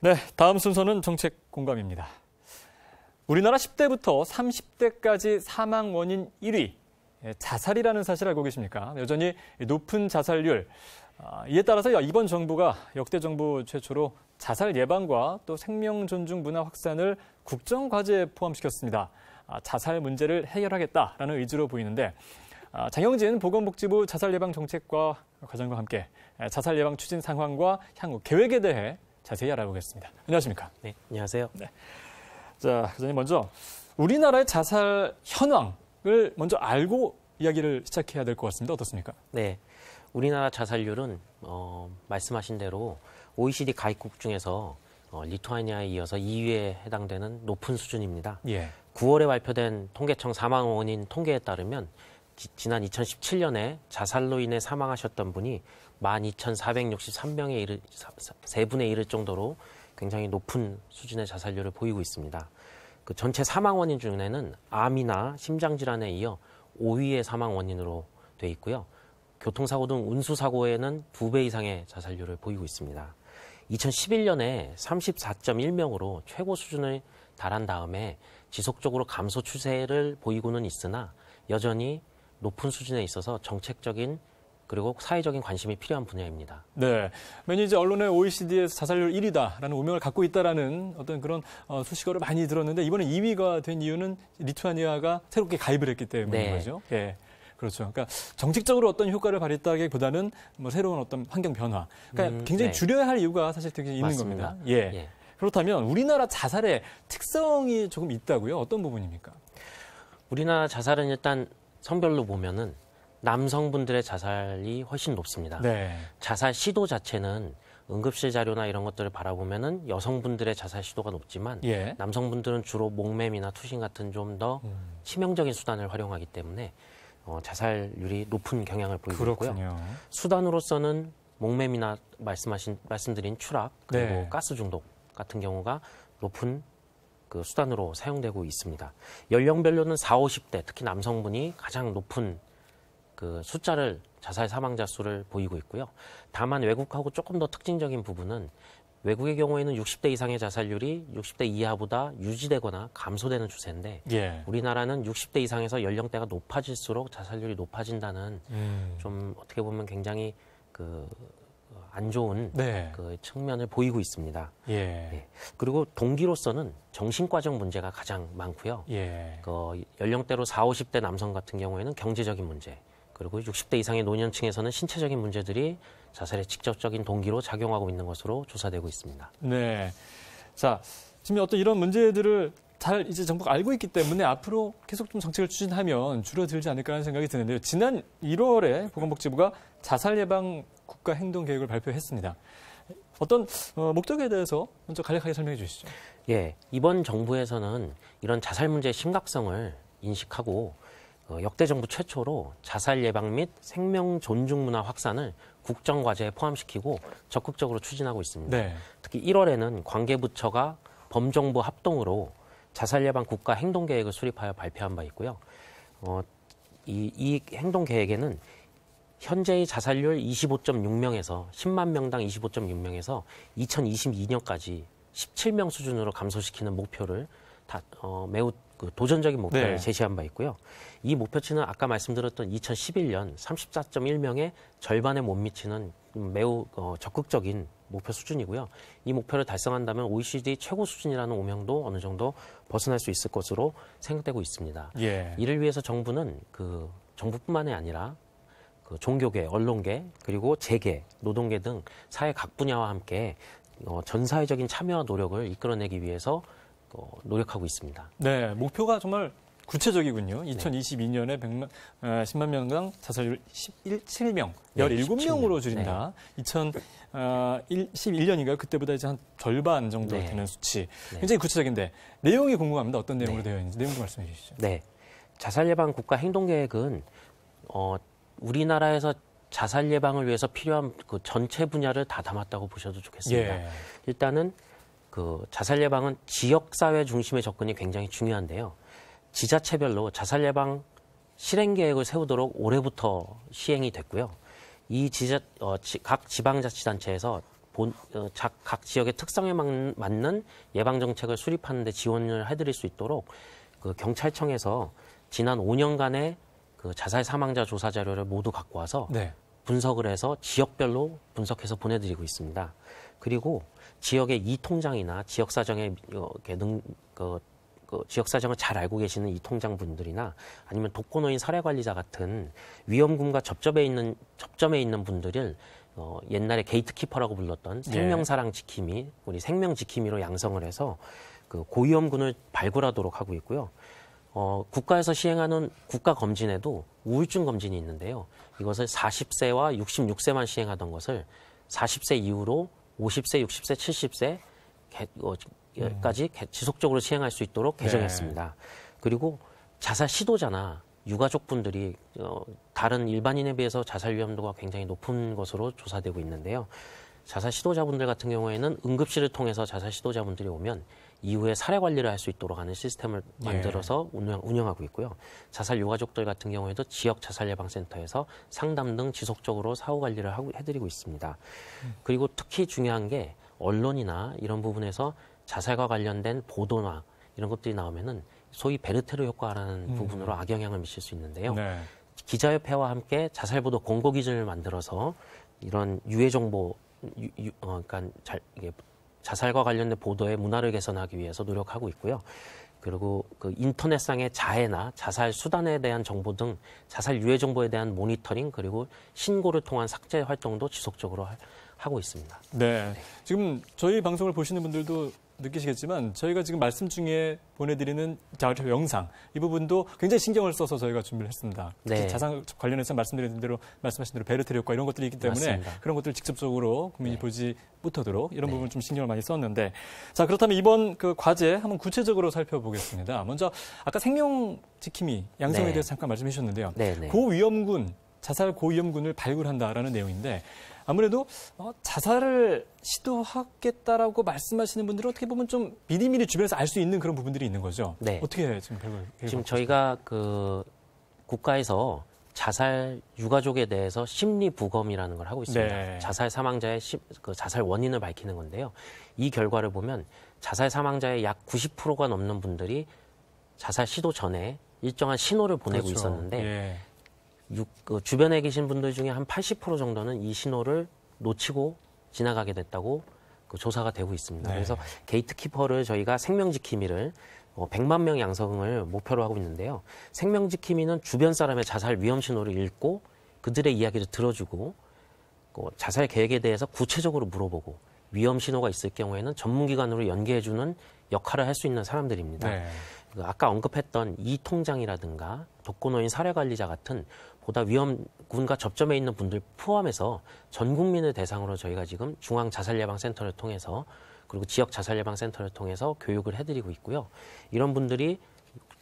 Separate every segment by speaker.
Speaker 1: 네, 다음 순서는 정책 공감입니다. 우리나라 10대부터 30대까지 사망 원인 1위, 예, 자살이라는 사실 알고 계십니까? 여전히 높은 자살률. 아, 이에 따라서 이번 정부가 역대 정부 최초로 자살 예방과 또 생명 존중 문화 확산을 국정 과제에 포함시켰습니다. 아, 자살 문제를 해결하겠다라는 의지로 보이는데 아, 장영진 보건복지부 자살 예방 정책과 과정과 함께 예, 자살 예방 추진 상황과 향후 계획에 대해 자세히 알아보겠습니다. 안녕하십니까? 네, 안녕하세요. 네. 자, 회장님 먼저 우리나라의
Speaker 2: 자살 현황을 먼저 알고 이야기를 시작해야 될 것 같습니다. 어떻습니까? 네. 우리나라 자살률은 어, 말씀하신 대로 OECD 가입국 중에서 어, 리투아니아에 이어서 2위에 해당되는 높은 수준입니다. 예. 9월에 발표된 통계청 사망 원인 통계에 따르면 지, 난 2017년에 자살로 인해 사망하셨던 분이 1 2 4 6 3명의 이르 3분의 1을 정도로 굉장히 높은 수준의 자살률을 보이고 있습니다. 그 전체 사망 원인 중에는 암이나 심장 질환에 이어 5위의 사망 원인으로 돼 있고요. 교통사고 등 운수사고에는 2배 이상의 자살률을 보이고 있습니다. 2011년에 34.1명으로 최고 수준을 달한 다음에 지속적으로 감소 추세를 보이고는 있으나 여전히 높은 수준에 있어서 정책적인 그리고 사회적인 관심이 필요한 분야입니다.
Speaker 1: 네. 매니지 언론의 OECD에서 자살률 1위다라는 오명을 갖고 있다라는 어떤 그런 어, 수식어를 많이 들었는데 이번에 2위가 된 이유는 리투아니아가 새롭게 가입을 했기 때문인 네. 거죠. 예. 그렇죠. 그러니까 정책적으로 어떤 효과를 발휘했다기보다는 뭐 새로운 어떤 환경 변화. 그러니까 음, 굉장히 네. 줄여야 할 이유가 사실 되게 있는 맞습니다. 겁니다.
Speaker 2: 예. 예. 그렇다면 우리나라 자살의 특성이 조금 있다고요? 어떤 부분입니까? 우리나라 자살은 일단 성별로 보면은 남성분들의 자살이 훨씬 높습니다. 네. 자살 시도 자체는 응급실 자료나 이런 것들을 바라보면은 여성분들의 자살 시도가 높지만 예. 남성분들은 주로 목매미나 투신 같은 좀더 음. 치명적인 수단을 활용하기 때문에 어, 자살률이 높은 경향을 보이고 그렇군요. 있고요. 수단으로서는 목매미나 말씀하신 말씀드린 추락 그리고 네. 가스 중독 같은 경우가 높은 그 수단으로 사용되고 있습니다. 연령별로는 4, 50대 특히 남성분이 가장 높은 그 숫자를 자살 사망자 수를 보이고 있고요. 다만 외국하고 조금 더 특징적인 부분은 외국의 경우에는 60대 이상의 자살률이 60대 이하보다 유지되거나 감소되는 추세인데 예. 우리나라는 60대 이상에서 연령대가 높아질수록 자살률이 높아진다는 음. 좀 어떻게 보면 굉장히 그 어, 안 좋은 네. 그 측면을 보이고 있습니다. 예. 네. 그리고 동기로서는 정신과적 문제가 가장 많고요. 예. 그 연령대로 4, 50대 남성 같은 경우에는 경제적인 문제, 그리고 60대 이상의 노년층에서는 신체적인 문제들이 자살의 직접적인 동기로 작용하고 있는 것으로 조사되고 있습니다.
Speaker 1: 네. 자, 지금 어떤 이런 문제들을 잘 이제 정부가 알고 있기 때문에 앞으로 계속 좀 정책을 추진하면 줄어들지 않을까라는 생각이 드는데요. 지난 1월에 보건복지부가 자살 예방 국가 행동 계획을 발표했습니다. 어떤 어, 목적에 대해서 먼저 간략하게 설명해 주시죠.
Speaker 2: 예, 이번 정부에서는 이런 자살 문제의 심각성을 인식하고 어, 역대 정부 최초로 자살 예방 및 생명 존중 문화 확산을 국정 과제에 포함시키고 적극적으로 추진하고 있습니다. 네. 특히 1월에는 관계 부처가 범정부 합동으로 자살 예방 국가 행동 계획을 수립하여 발표한 바 있고요. 어, 이, 이 행동 계획에는 현재의 자살률 25.6명에서 10만 명당 25.6명에서 2022년까지 17명 수준으로 감소시키는 목표를 다, 어, 매우 그 도전적인 목표를 네. 제시한 바 있고요. 이 목표치는 아까 말씀드렸던 2011년 34.1명의 절반에 못 미치는 매우 어, 적극적인 목표 수준이고요. 이 목표를 달성한다면 OECD 최고 수준이라는 오명도 어느 정도 벗어날 수 있을 것으로 생각되고 있습니다. 예. 이를 위해서 정부는 그 정부뿐만이 아니라 그 종교계, 언론계, 그리고 재계, 노동계 등 사회 각 분야와 함께 어, 전 사회적인 참여와 노력을 이끌어내기 위해서 어, 노력하고 있습니다.
Speaker 1: 네, 목표가 정말 구체적이군요. 2022년에 100만, 10만 명당 자살률 11, 7명, 17명으로 줄인다. 네. 2011년인가요? 어, 그때보다 이제 한 절반 정도 네. 되는 수치. 네. 굉장히 구체적인데 내용이 궁금합니다. 어떤 네. 내용으로 되어 있는지 내용 좀 말씀해 주시죠. 네.
Speaker 2: 자살 예방 국가 행동 계획은 어, 우리나라에서 자살 예방을 위해서 필요한 그 전체 분야를 다 담았다고 보셔도 좋겠습니다. 예. 일단은 그 자살 예방은 지역 사회 중심의 접근이 굉장히 중요한데요. 지자체별로 자살 예방 실행 계획을 세우도록 올해부터 시행이 됐고요. 이 지자 어, 지, 각 지방자치단체에서 본, 어, 자, 각 지역의 특성에 막, 맞는 예방 정책을 수립하는 데 지원을 해드릴 수 있도록 그 경찰청에서 지난 5년간의 그 자살 사망자 조사 자료를 모두 갖고 와서 네. 분석을 해서 지역별로 분석해서 보내드리고 있습니다. 그리고 지역의 이 통장이나 지역 사정에 어, 이 능, 그그 지역 사정을 잘 알고 계시는 이 통장 분들이나 아니면 독거노인 사례 관리자 같은 위험군과 접점에 있는 접점에 있는 분들을 어, 옛날에 게이트키퍼라고 불렀던 예. 생명사랑 지킴이 우리 생명 지킴이로 양성을 해서 그 고위험군을 발굴하도록 하고 있고요. 어, 국가에서 시행하는 국가 검진에도 우울증 검진이 있는데요. 이것을 40세와 66세만 시행하던 것을 40세 이후로 50세, 60세, 70세 수사까지 지속적으로 시행할 수 있도록 네. 개정했습니다. 그리고 자살 시도자나 유가족분들이 어, 다른 일반인에 비해서 자살 위험도가 굉장히 높은 것으로 조사되고 있는데요. 자살 시도자분들 같은 경우에는 응급실을 통해서 자살 시도자분들이 오면 이후에 사례 관리를 할 수 있도록 하는 시스템을 네. 만들어서 예. 운영, 하고 있고요. 자살 유가족들 같은 경우에도 지역 자살 예방센터에서 상담 등 지속적으로 사후 관리를 하고 해드리고 있습니다. 음. 그리고 특히 중요한 게 언론이나 이런 부분에서 자살과 관련된 보도나 이런 것들이 나오면은 소위 베르테르 효과라는 음. 부분으로 악영향을 미칠 수 있는데요. 네. 기자협회와 함께 자살보도 공고 기준을 만들어서 이런 유해 정보, 유, 유, 어, 그러니까 잘, 이게 자살과 관련된 보도의 문화를 개선하기 위해서 노력하고 있고요. 그리고 그 인터넷상의 자해나 자살 수단에 대한 정보 등 자살 유해 정보에 대한 모니터링 그리고 신고를 통한 삭제 활동도 지속적으로 할, 하고 있습니다. 네. 지금 저희 방송을 보시는
Speaker 1: 분들도 느끼시겠지만 저희가 지금 말씀 중에 보내드리는 자료 영상 이 부분도 굉장히 신경을 써서 저희가 준비를 했습니다. 네. 자산 관련해서 말씀드린 대로 말씀하신 대로 배르트 효과 이런 것들이 있기 때문에 맞습니다. 그런 것들을 직접적으로 국민이 네. 보지 못하도록 이런 네. 부분 을좀 신경을 많이 썼는데 자 그렇다면 이번 그 과제 한번 구체적으로 살펴보겠습니다. 먼저 아까 생명 지킴이 양성에 네. 대해서 잠깐 말씀해 주셨는데요. 네, 네. 고위험군 자살 고위험군을 발굴한다라는 내용인데 아무래도 어, 자살을 시도하겠다라고 말씀하시는 분들은 어떻게 보면 좀 미리미리 주변에서 알 수 있는 그런 부분들이 있는
Speaker 2: 거죠. 네. 어떻게 지금 결과 지금 저희가 그 국가에서 자살 유가족에 대해서 심리 부검이라는 걸 하고 있습니다. 네. 자살 사망자의 시, 그 자살 원인을 밝히는 건데요. 이 결과를 보면 자살 사망자의 약 90%가 넘는 분들이 자살 시도 전에 일정한 신호를 보내고 그렇죠. 있었는데 예. 그 주변에 계신 분들 중에 한 80% 정도는 이 신호를 놓치고 지나가게 됐다고 그 조사가 되고 있습니다. 네. 그래서 게이트키퍼를 저희가 생명지킴이를 100만 뭐 명 양성을 목표로 하고 있는데요. 생명지킴이는 주변 사람의 자살 위험 신호를 읽고 그들의 이야기를 들어주고 그 자살 계획에 대해서 구체적으로 물어보고 위험 신호가 있을 경우에는 전문기관으로 연계해주는 역할을 할 수 있는 사람들입니다. 네. 그 아까 언급했던 이 통장이라든가 독거노인 사례관리자 같은 보다 위험군과 접점에 있는 분들 포함해서 전 국민을 대상으로 저희가 지금 중앙 자살 예방 센터를 통해서 그리고 지역 자살 예방 센터를 통해서 교육을 해드리고 있고요. 이런 분들이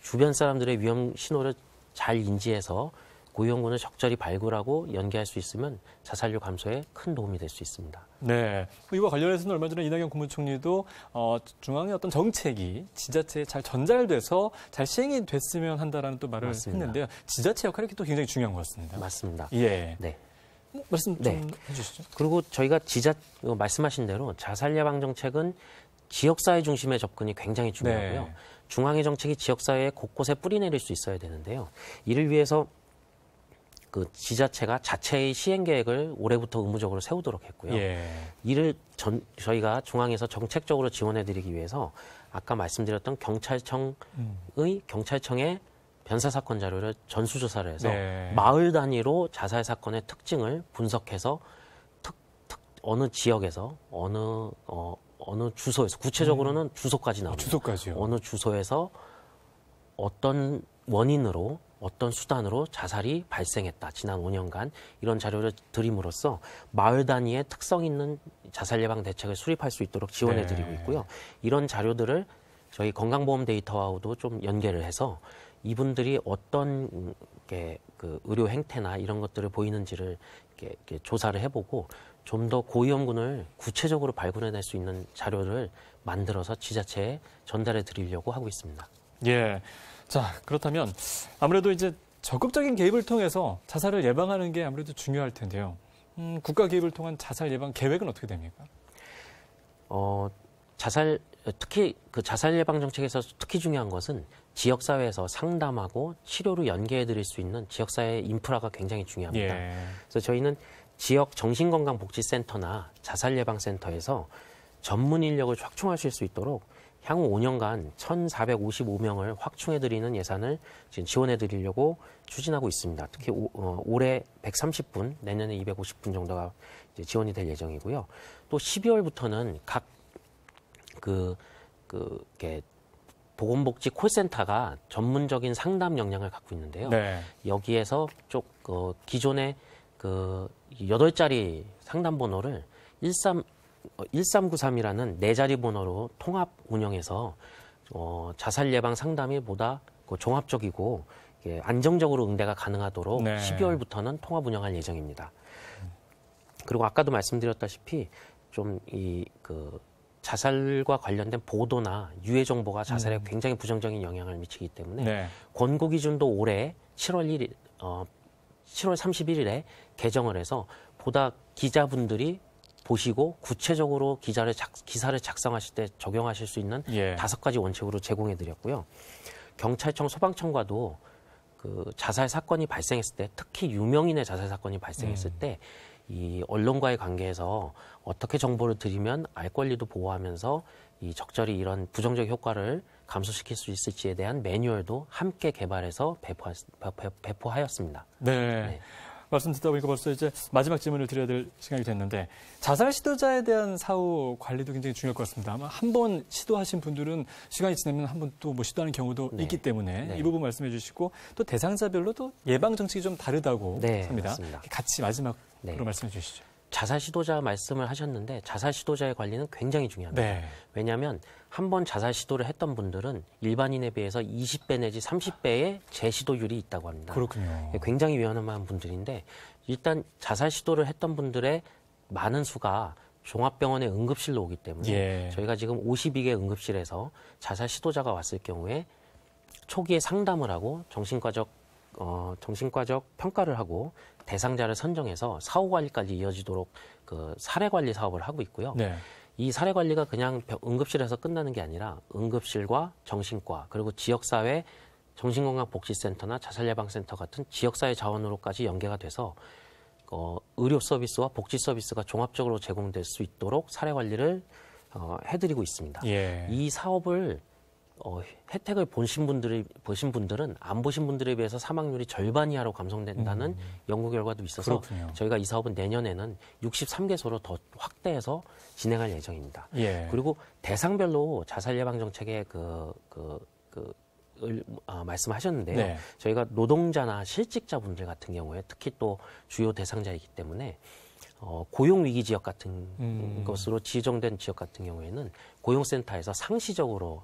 Speaker 2: 주변 사람들의 위험 신호를 잘 인지해서 고위험군을 적절히 발굴하고 연계할 수 있으면 자살률 감소에 큰 도움이 될 수 있습니다.
Speaker 1: 네. 이와 관련해서는 얼마 전에 이낙연 국무총리도 어, 중앙의 어떤 정책이 지자체에 잘 전달돼서 잘 시행이 됐으면 한다라는 또 말을 맞습니다. 했는데요. 지자체 역할이 또 굉장히 중요한 것 같습니다. 맞습니다. 예.
Speaker 2: 네. 뭐 말씀 네. 좀 네. 해주시죠. 그리고 저희가 지자 어, 말씀하신 대로 자살 예방 정책은 지역사회 중심의 접근이 굉장히 중요하고요. 네. 중앙의 정책이 지역사회 곳곳에 뿌리내릴 수 있어야 되는데요. 이를 위해서 그 지자체가 자체의 시행 계획을 올해부터 의무적으로 세우도록 했고요. 예. 이를 전, 저희가 중앙에서 정책적으로 지원해드리기 위해서 아까 말씀드렸던 경찰청의 음. 경찰청의 변사 사건 자료를 전수 조사를 해서 네. 마을 단위로 자살 사건의 특징을 분석해서 특, 특 어느 지역에서 어느 어, 어느 주소에서 구체적으로는 음. 주소까지 나옵니다. 아, 주소까지요. 어느 주소에서 어떤 원인으로 어떤 수단으로 자살이 발생했다. 지난 5년간 이런 자료를 드림으로써 마을 단위의 특성 있는 자살 예방 대책을 수립할 수 있도록 지원해 네. 드리고 있고요. 이런 자료들을 저희 건강보험 데이터와도 좀 연계를 해서 이분들이 어떤 게그 의료 행태나 이런 것들을 보이는지를 이렇게, 이렇게 조사를 해보고 좀 더 고위험군을 구체적으로 발굴해낼 수 있는 자료를 만들어서 지자체에 전달해 드리려고 하고 있습니다.
Speaker 1: 예. 자, 그렇다면 아무래도 이제 적극적인 개입을 통해서 자살을 예방하는 게 아무래도 중요할 텐데요.
Speaker 2: 음, 국가 개입을 통한 자살 예방 계획은 어떻게 됩니까? 어, 자살 특히 그 자살 예방 정책에서 특히 중요한 것은 지역 사회에서 상담하고 치료로 연계해 드릴 수 있는 지역 사회 인프라가 굉장히 중요합니다. 예. 그래서 저희는 지역 정신건강복지센터나 자살 예방 센터에서 전문 인력을 확충하실 수 있도록 향후 5년간 1,455명을 확충해드리는 예산을 지금 지원해드리려고 추진하고 있습니다. 특히 오, 어, 올해 130분, 내년에 250분 정도가 지원이 될 예정이고요. 또 12월부터는 각 그, 그, 게 보건복지 콜센터가 전문적인 상담 역량을 갖고 있는데요. 네. 여기에서 쪽, 그, 기존의 그 8자리 상담 번호를 13, 1393이라는 어, 네 자리 번호로 통합 운영해서 어, 자살 예방 상담이 보다 그 종합적이고 예, 안정적으로 응대가 가능하도록 네. 12월부터는 통합 운영할 예정입니다. 그리고 아까도 말씀드렸다시피 좀이그 자살과 관련된 보도나 유해 정보가 자살에 음. 굉장히 부정적인 영향을 미치기 때문에 네. 권고 기준도 올해 7월 1일 어 7월 31일에 개정을 해서 보다 기자분들이 보시고 구체적으로 기사를, 작, 기사를 작성하실 때 적용하실 수 있는 예. 다섯 가지 원칙으로 제공해 드렸고요. 경찰청, 소방청과도 그 자살 사건이 발생했을 때 특히 유명인의 자살 사건이 발생했을 음. 때이 언론과의 관계에서 어떻게 정보를 드리면 알 권리도 보호하면서 이 적절히 이런 부정적 효과를 감소시킬 수 있을지에 대한 매뉴얼도 함께 개발해서 배포하, 배포하였습니다. 네. 네.
Speaker 1: 말씀 듣다 보니까 벌써 이제 마지막 질문을 드려야 될 시간이 됐는데 자살 시도자에 대한 사후 관리도 굉장히 중요할 것 같습니다. 아마 한 번 시도하신 분들은 시간이 지나면 한 번 또 뭐 시도하는 경우도 네. 있기 때문에 네. 이 부분 말씀해
Speaker 2: 주시고 또 대상자별로 도 예방 정책이 좀 다르다고 네, 합니다. 맞습니다. 같이 마지막으로 네. 말씀해 주시죠. 자살 시도자 말씀을 하셨는데 자살 시도자의 관리는 굉장히 중요합니다. 네. 왜냐하면 한번 자살 시도를 했던 분들은 일반인에 비해서 20배 내지 30배의 재시도율이 있다고 합니다. 그렇군요. 예, 굉장히 위험한 분들인데 일단 자살 시도를 했던 분들의 많은 수가 종합병원의 응급실로 오기 때문에 예. 저희가 지금 52개 응급실에서 자살 시도자가 왔을 경우에 초기에 상담을 하고 정신과적 어, 정신과적 평가를 하고 대상자를 선정해서 사후 관리까지 이어지도록 그 사례 관리 사업을 하고 있고요. 네. 이 사례 관리가 그냥 응급실에서 끝나는 게 아니라 응급실과 정신과 그리고 지역사회 정신건강복지센터나 자살예방센터 같은 지역사회 자원으로까지 연계가 돼서 어, 의료 서비스와 복지 서비스가 종합적으로 제공될 수 있도록 사례 관리를 어, 해드리고 있습니다. 예. 이 사업을 어, 혜택을 보신 분들이 보신 분들은 안 보신 분들에 비해서 사망률이 절반 이하로 감소된다는 음. 연구 결과도 있어서 그렇군요. 저희가 이 사업은 내년에는 63개소로 더 확대해서 진행할 예정입니다. 예. 그리고 대상별로 자살 예방 정책의 그 그, 그, 을, 아, 말씀하셨는데요. 네. 저희가 노동자나 실직자분들 같은 경우에 특히 또 주요 대상자이기 때문에 어, 고용 위기 지역 같은 음. 것으로 지정된 지역 같은 경우에는 고용센터에서 상시적으로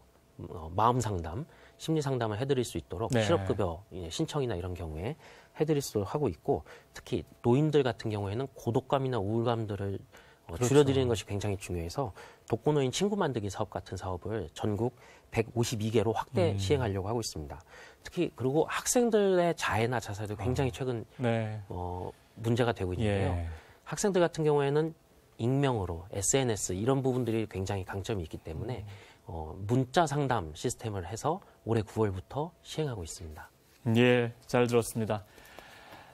Speaker 2: 어, 마음 상담, 심리 상담을 해드릴 수 있도록 네. 실업급여 예, 신청이나 이런 경우에 해드릴 수 하고 있고 특히 노인들 같은 경우에는 고독감이나 우울감들을 어, 그렇죠. 줄여드리는 것이 굉장히 중요해서 독거노인 친구 만들기 사업 같은 사업을 전국 152개로 확대 음. 시행하려고 하고 있습니다. 특히 그리고 학생들의 자해나 자살도 굉장히 아. 최근 네. 어, 문제가 되고 있는데요. 예. 학생들 같은 경우에는 익명으로 SNS 이런 부분들이 굉장히 강점이 있기 때문에 음. 어, 문자 상담 시스템을 해서 올해 9월부터 시행하고 있습니다. 예, 잘 들었습니다.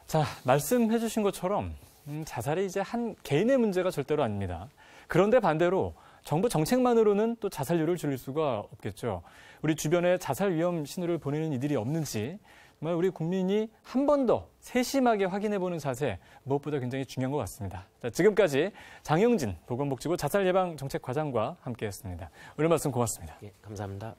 Speaker 2: 자, 말씀해 주신 것처럼 음,
Speaker 1: 자살이 이제 한 개인의 문제가 절대로 아닙니다. 그런데 반대로 정부 정책만으로는 또 자살률을 줄일 수가 없겠죠. 우리 주변에 자살 위험 신호를 보내는 이들이 없는지 정말 우리 국민이 한 번 더 세심하게 확인해보는 자세 무엇보다 굉장히 중요한 것 같습니다. 자, 지금까지 장영진 보건복지부 자살예방정책과장과 함께했습니다. 오늘 말씀 고맙습니다. 예, 감사합니다.